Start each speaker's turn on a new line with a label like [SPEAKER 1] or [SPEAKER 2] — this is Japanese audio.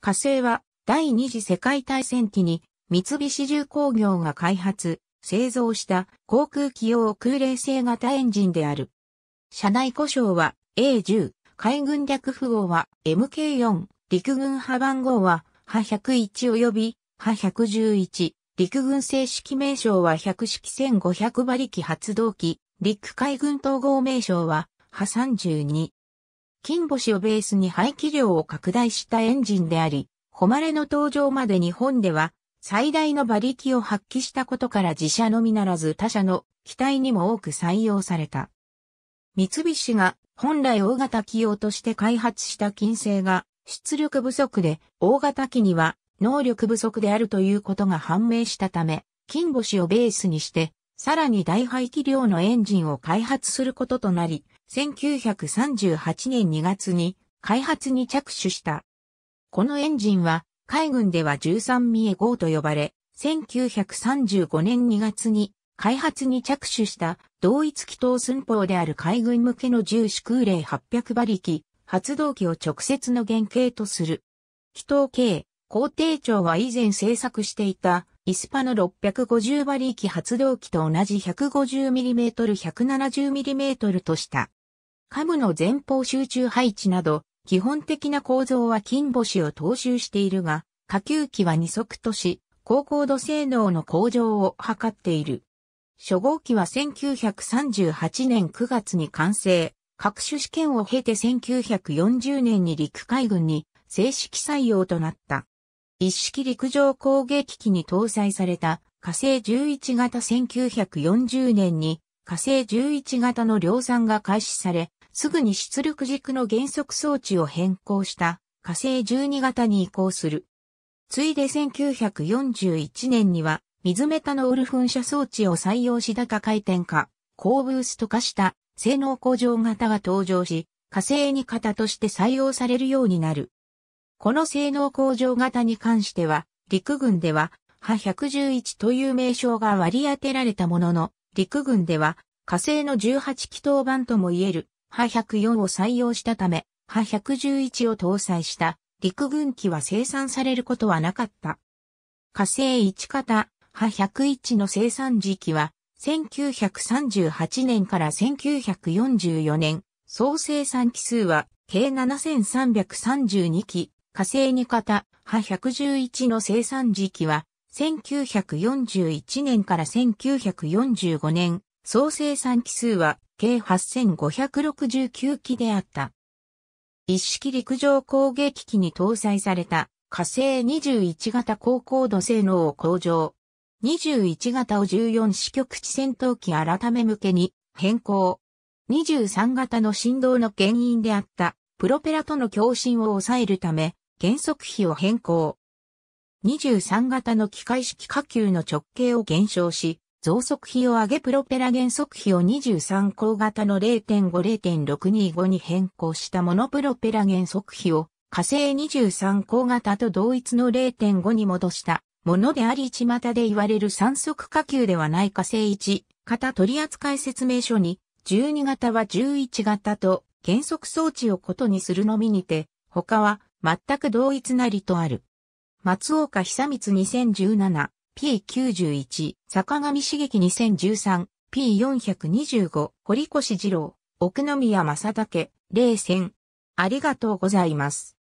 [SPEAKER 1] 火星は第二次世界大戦期に三菱重工業が開発、製造した航空機用空冷製型エンジンである。車内故障は A10、海軍略符号は MK4、陸軍派番号は派101及び派111、陸軍正式名称は100式1500馬力発動機、陸海軍統合名称は派32。金星をベースに排気量を拡大したエンジンであり、誉れの登場まで日本では最大の馬力を発揮したことから自社のみならず他社の機体にも多く採用された。三菱が本来大型機用として開発した金星が出力不足で大型機には能力不足であるということが判明したため、金星をベースにして、さらに大排気量のエンジンを開発することとなり、1938年2月に開発に着手した。このエンジンは海軍では13ミエ号と呼ばれ、1935年2月に開発に着手した同一気筒寸法である海軍向けの重視空冷800馬力、発動機を直接の原型とする。気筒系、工程長は以前製作していたイスパの650馬力発動機と同じ 150mm、170mm とした。カムの前方集中配置など、基本的な構造は金星を踏襲しているが、下級機は二足とし、高高度性能の向上を図っている。初号機は1938年9月に完成、各種試験を経て1940年に陸海軍に正式採用となった。一式陸上攻撃機に搭載された火星11型1940年に火星11型の量産が開始され、すぐに出力軸の減速装置を変更した火星12型に移行する。ついで1941年には水メタノール噴射装置を採用し高回転化、高ブースト化した性能向上型が登場し、火星2型として採用されるようになる。この性能向上型に関しては、陸軍では、波111という名称が割り当てられたものの、陸軍では、火星の18気筒版とも言える、波104を採用したため、波111を搭載した陸軍機は生産されることはなかった。火星1型波101の生産時期は、1938年から1944年、総生産機数は計7332機、火星2型波111の生産時期は、1941年から1945年、総生産機数は計8569機であった。一式陸上攻撃機に搭載された火星21型高高度性能を向上。21型を14支局地戦闘機改め向けに変更。23型の振動の原因であったプロペラとの共振を抑えるため減速比を変更。23型の機械式火球の直径を減少し、増速比を上げプロペラ減速比を23項型の0.5-0.625に変更したモノプロペラ減速比を火星23項型と同一の0.5に戻したものであり巷で言われる三足火球ではない火星1型取扱説明書に12型は11型と減速装置をことにするのみにて他は全く同一なりとある。松岡久光2017 P91、坂上茂樹2013、P425、堀越二郎、奥宮正武、冷戦。ありがとうございます。